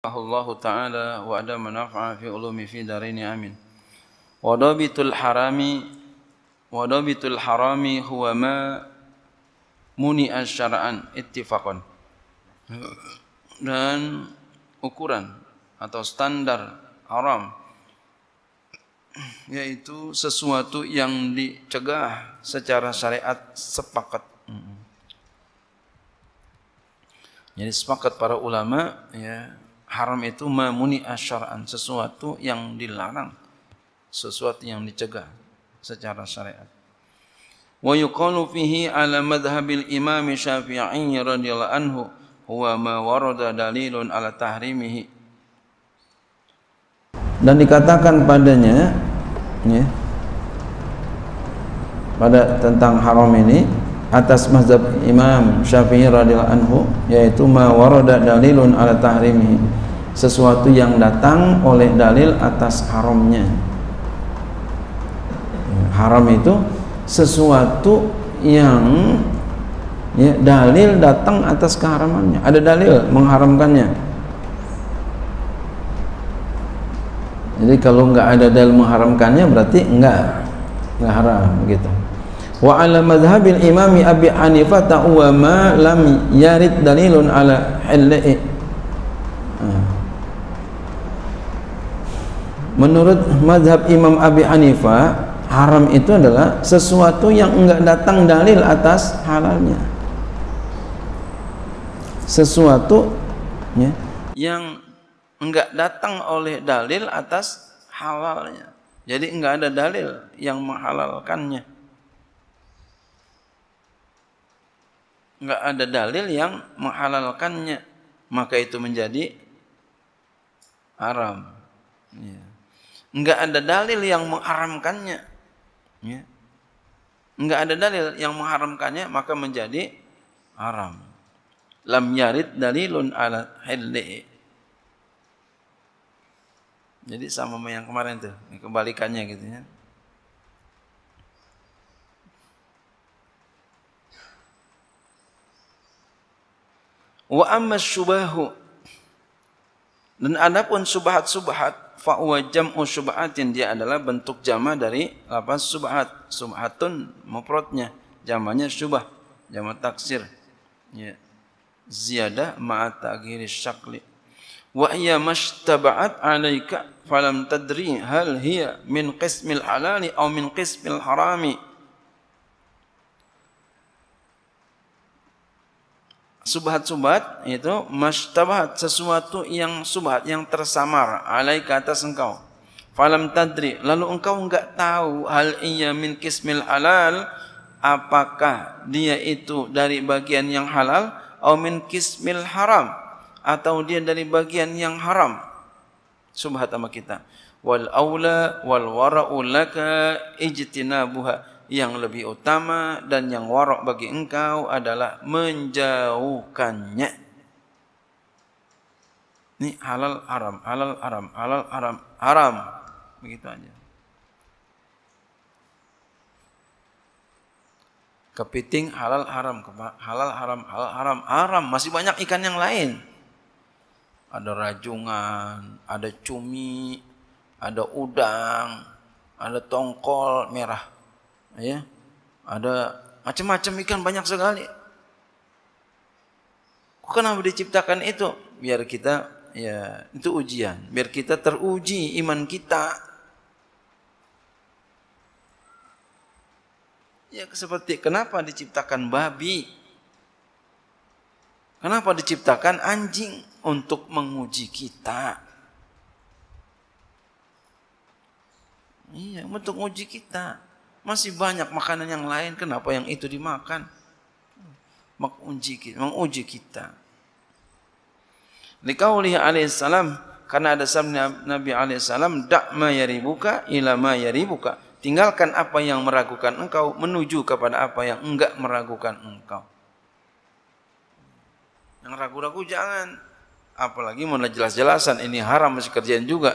الله تعالى وأدام نفع في علوم في دارين آمين وضابط الحرام وضابط harami. هو ma منع syara'an ittifaqan dan ukuran atau standar haram yaitu sesuatu yang dicegah secara syariat sepakat jadi sepakat para ulama ya haram itu memuni asyaraan sesuatu yang dilarang sesuatu yang dicegah secara syariat wa fihi ala madhhabil imam syafi'i radhiyallahu anhu huwa ma warada dalilun ala tahrimihi dan dikatakan padanya ya, pada tentang haram ini atas mazhab Imam Syafi'i radhiyallahu anhu yaitu ma warada dalilun ala tahrimi sesuatu yang datang oleh dalil atas haramnya ya, haram itu sesuatu yang ya, dalil datang atas keharamannya ada dalil mengharamkannya jadi kalau nggak ada dalil mengharamkannya berarti enggak nggak haram gitu wa ala imami abi hanifah wa ma lam yarid dalilun ala hilli ah. menurut madhab imam abi hanifah haram itu adalah sesuatu yang enggak datang dalil atas halalnya sesuatu ya, yang enggak datang oleh dalil atas halalnya jadi enggak ada dalil yang menghalalkannya nggak ada dalil yang menghalalkannya maka itu menjadi haram ya. nggak ada dalil yang mengharamkannya ya. nggak ada dalil yang mengharamkannya maka menjadi haram lam yarid dalilun ala hilli jadi sama yang kemarin tuh kembalikannya gitu ya Wa ammas subahu dan adapun subhat-subhat fa'wa jam'u subhatin dia adalah bentuk jama dari apa subhat. Subhatun mufradnya, jamannya subah, jama taksir. Ya. Ziyadah ma'a ta'khiri syakli. Wa hiya mashtaba'at 'alaika falam tadri hal hiya min qismil halali aw min qismil harami. subhat-subhat itu mastabahat sesuatu yang subhat yang tersamar alai ke atas engkau falam tadri lalu engkau enggak tahu hal iya min kismil halal apakah dia itu dari bagian yang halal au min kismil haram atau dia dari bagian yang haram subhat sama kita wal aula wal wara'u laka ijtinabuha yang lebih utama dan yang warok bagi engkau adalah menjauhkannya. Ini halal haram, halal haram, halal haram, haram. Begitu aja. Kepiting halal haram, halal haram, halal haram, haram. Masih banyak ikan yang lain. Ada rajungan, ada cumi, ada udang, ada tongkol merah ya ada macam-macam ikan banyak sekali kenapa diciptakan itu biar kita ya itu ujian biar kita teruji iman kita ya seperti kenapa diciptakan babi kenapa diciptakan anjing untuk menguji kita iya untuk menguji kita masih banyak makanan yang lain, kenapa yang itu dimakan? Menguji kita, menguji kita. Likaulihi alaihissalam, karena ada sabda Nabi alaihissalam, dakma buka, ila ma dibuka. Tinggalkan apa yang meragukan engkau menuju kepada apa yang enggak meragukan engkau. Yang ragu-ragu jangan. Apalagi mana jelas-jelasan ini haram masih kerjaan juga.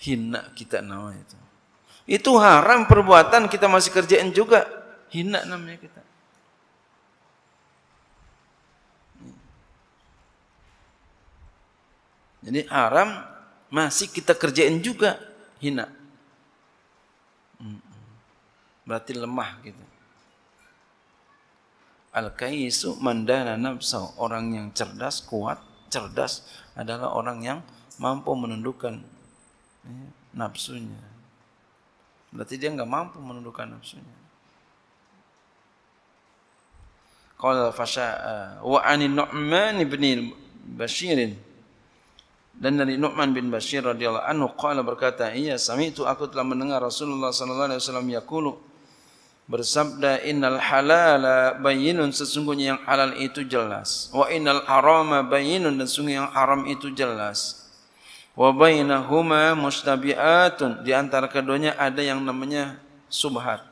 Hina kita namanya itu. Itu haram perbuatan kita masih kerjain juga. Hina namanya kita. Jadi haram masih kita kerjain juga hina. Berarti lemah gitu. Al-kaisu mandana nafsu, orang yang cerdas, kuat, cerdas adalah orang yang mampu menundukkan eh, nafsunya. Berarti dia nggak mampu menundukkan nafsunya. Qala fasha'a wa anin Nu'man ibn Bashir dan dari Nu'man bin Bashir radhiyallahu anhu qala berkata iya sami itu aku telah mendengar Rasulullah sallallahu alaihi wasallam yaqulu bersabda innal halala bayyinun sesungguhnya yang halal itu jelas wa innal harama bayyinun dan sesungguhnya yang haram itu jelas wa bainahuma mustabi'atun di antara keduanya ada yang namanya subhat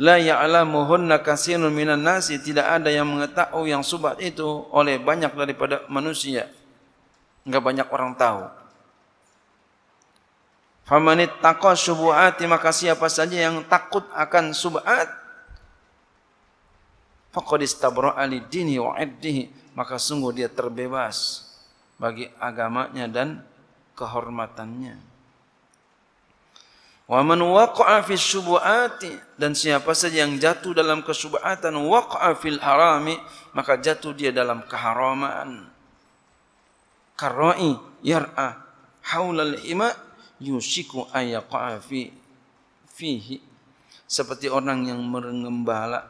la ya'lamuhunna katsirun minan nasi tidak ada yang mengetahui yang subhat itu oleh banyak daripada manusia enggak banyak orang tahu famanit taqa syubuhati maka siapa saja yang takut akan subhat faqad istabra'a dini wa maka sungguh dia terbebas bagi agamanya dan kehormatannya. Wa man waqa'a fi syubuhati dan siapa saja yang jatuh dalam kesubhatan waqa'a fil harami maka jatuh dia dalam keharaman. Karai yar'a haulal hima yusiku ayaqa'a fi fihi seperti orang yang mengembala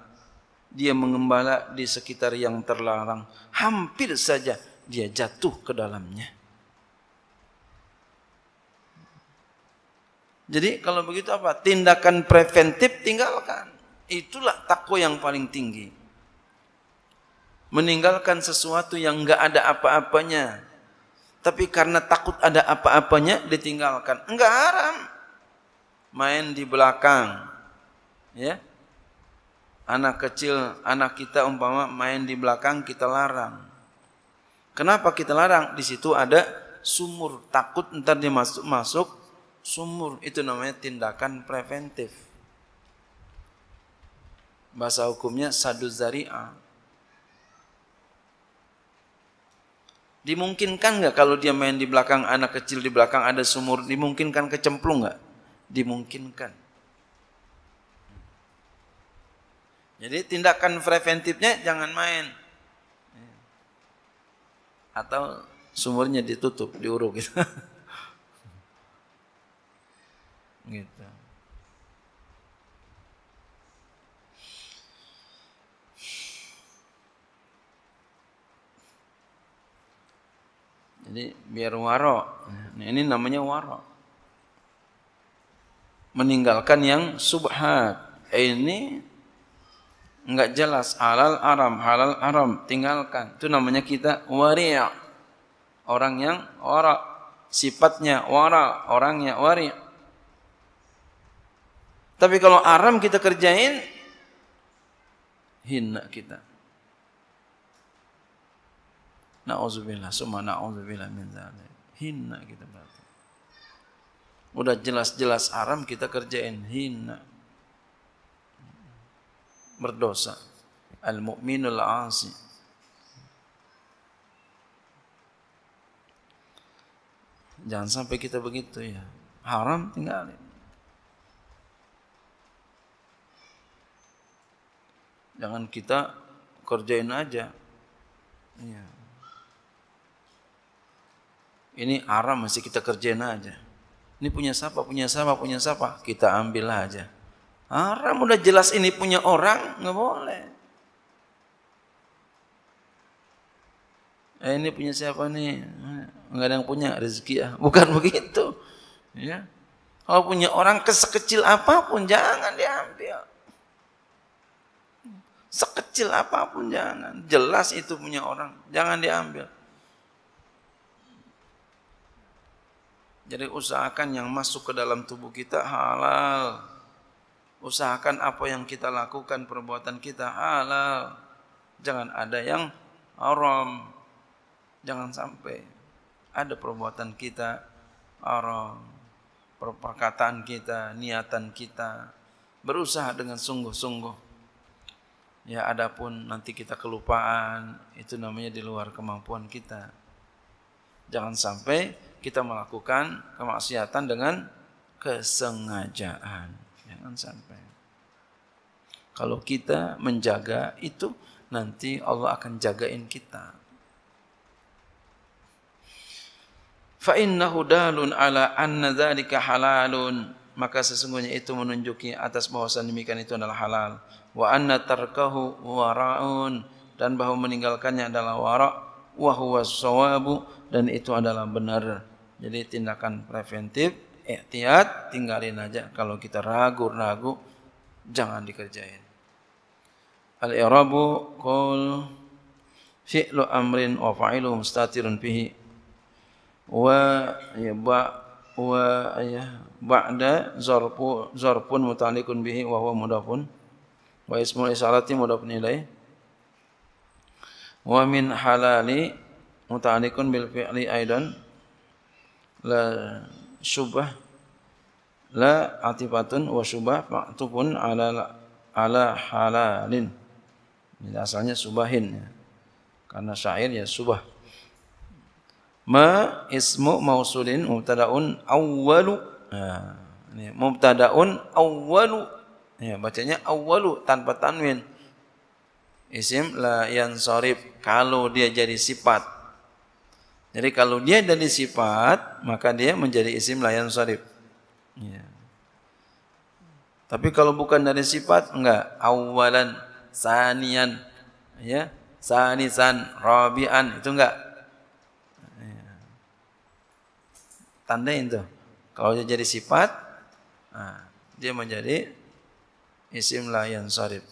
dia mengembala di sekitar yang terlarang hampir saja dia jatuh ke dalamnya. Jadi kalau begitu apa? Tindakan preventif tinggalkan. Itulah takwa yang paling tinggi. Meninggalkan sesuatu yang enggak ada apa-apanya. Tapi karena takut ada apa-apanya ditinggalkan. Enggak haram. Main di belakang. Ya. Anak kecil, anak kita umpama main di belakang kita larang. Kenapa kita larang? Di situ ada sumur takut entar dia masuk masuk sumur itu namanya tindakan preventif. Bahasa hukumnya sadu zaria Dimungkinkan nggak kalau dia main di belakang anak kecil di belakang ada sumur, dimungkinkan kecemplung nggak? Dimungkinkan. Jadi tindakan preventifnya jangan main. Atau sumurnya ditutup, diuruk gitu. gitu jadi biar waro nah, ini namanya waro meninggalkan yang subhat ini enggak jelas halal aram halal aram tinggalkan itu namanya kita waria orang yang wara sifatnya wara orangnya waria tapi kalau haram kita kerjain, hina kita. Na'udzubillah, summa na'udzubillah min zalik. Hina kita berarti. Udah jelas-jelas haram kita kerjain hina. Berdosa. Al-mu'minul asi. Jangan sampai kita begitu ya. Haram tinggalin. Jangan kita kerjain aja. Iya. Ini haram masih kita kerjain aja. Ini punya siapa, punya siapa, punya siapa. Kita ambil aja. Haram udah jelas ini punya orang, nggak boleh. Eh, ini punya siapa nih? Enggak ada yang punya rezeki ya. Bukan begitu. Ya. Kalau punya orang sekecil apapun jangan diambil. Sekecil apapun jangan. Jelas itu punya orang. Jangan diambil. Jadi usahakan yang masuk ke dalam tubuh kita halal. Usahakan apa yang kita lakukan perbuatan kita halal. Jangan ada yang haram. Jangan sampai ada perbuatan kita haram. Perkataan kita, niatan kita. Berusaha dengan sungguh-sungguh Ya adapun nanti kita kelupaan itu namanya di luar kemampuan kita. Jangan sampai kita melakukan kemaksiatan dengan kesengajaan. Jangan sampai. Kalau kita menjaga itu nanti Allah akan jagain kita. Fa innahu dalun ala anna dzalika halalun maka sesungguhnya itu menunjuki atas bahwasan demikian itu adalah halal wa anna tarkahu waraun dan bahwa meninggalkannya adalah wara wa huwa sawabu dan itu adalah benar jadi tindakan preventif ihtiyat tinggalin aja kalau kita ragu-ragu jangan dikerjain al-i'rabu qul fi'lu amrin wa fa'iluhu mustatirun fihi wa yabba wa ya ba'da zarfu zarfun muta'alliqun bihi wa huwa mudafun wa ismul isyarati mudafun ilai wa min halali muta'alliqun bil fi'li aidan la syubah la atifatun wa syubah ma'tufun ala ala halalin. Ini asalnya subahin ya. Karena syair ya subah ma ismu mausulin mubtadaun awwalu nah, ini mubtadaun awwalu ya bacanya awwalu tanpa tanwin isim la yansarif kalau dia jadi sifat jadi kalau dia dari sifat maka dia menjadi isim la yansarif ya. tapi kalau bukan dari sifat enggak awalan sanian ya sanisan rabian itu enggak Tandain tuh. Kalau dia jadi sifat, nah, dia menjadi isim layan sarif.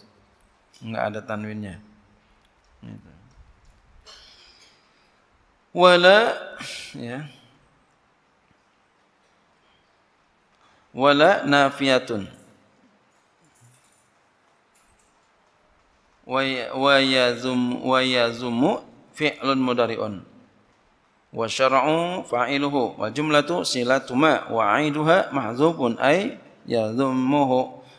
Enggak ada tanwinnya. Gitu. Wala ya. Wala nafiyatun. Wa ya, yazum wa yazumu fi'lun mudari'un. وشرع فاعله والجملة صلتما وعيدها محذوب أي يذمه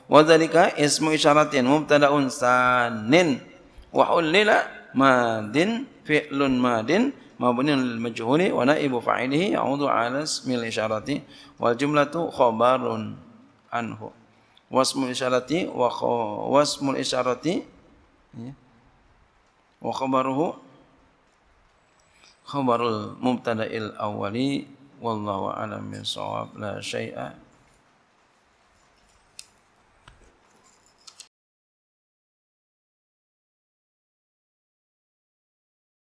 وذلك اسم إشارة مبتدأ سان وحلل ماد فعل ماد مبني للمجهول ونائب فاعله يعود على اسم الإشارة والجملة خبر عنه واسم الإشارة وخ... واسم الإشارة إيه؟ وخبره khabarul mubtada'il awwali wallahu a'lam bisawab la syai'a